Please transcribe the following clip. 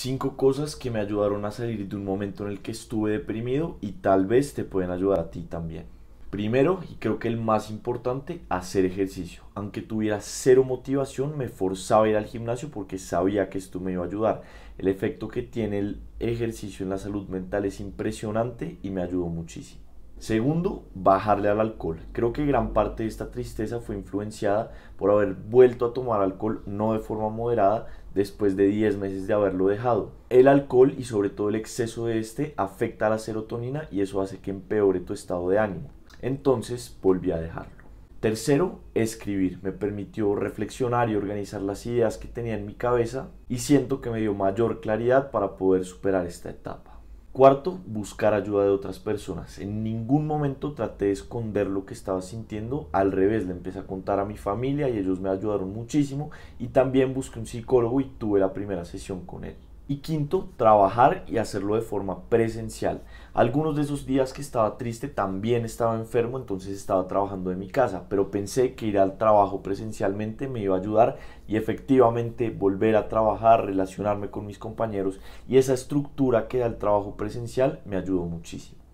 Cinco cosas que me ayudaron a salir de un momento en el que estuve deprimido y tal vez te pueden ayudar a ti también. Primero, y creo que el más importante, hacer ejercicio. Aunque tuviera cero motivación, me forzaba a ir al gimnasio porque sabía que esto me iba a ayudar. El efecto que tiene el ejercicio en la salud mental es impresionante y me ayudó muchísimo. Segundo, bajarle al alcohol. Creo que gran parte de esta tristeza fue influenciada por haber vuelto a tomar alcohol no de forma moderada después de 10 meses de haberlo dejado. El alcohol y sobre todo el exceso de este afecta a la serotonina y eso hace que empeore tu estado de ánimo. Entonces volví a dejarlo. Tercero, escribir. Me permitió reflexionar y organizar las ideas que tenía en mi cabeza y siento que me dio mayor claridad para poder superar esta etapa. Cuarto, buscar ayuda de otras personas. En ningún momento traté de esconder lo que estaba sintiendo. Al revés, le empecé a contar a mi familia y ellos me ayudaron muchísimo. Y también busqué un psicólogo y tuve la primera sesión con él. Y quinto, trabajar y hacerlo de forma presencial. Algunos de esos días que estaba triste también estaba enfermo, entonces estaba trabajando en mi casa, pero pensé que ir al trabajo presencialmente me iba a ayudar y efectivamente volver a trabajar, relacionarme con mis compañeros y esa estructura que da el trabajo presencial me ayudó muchísimo.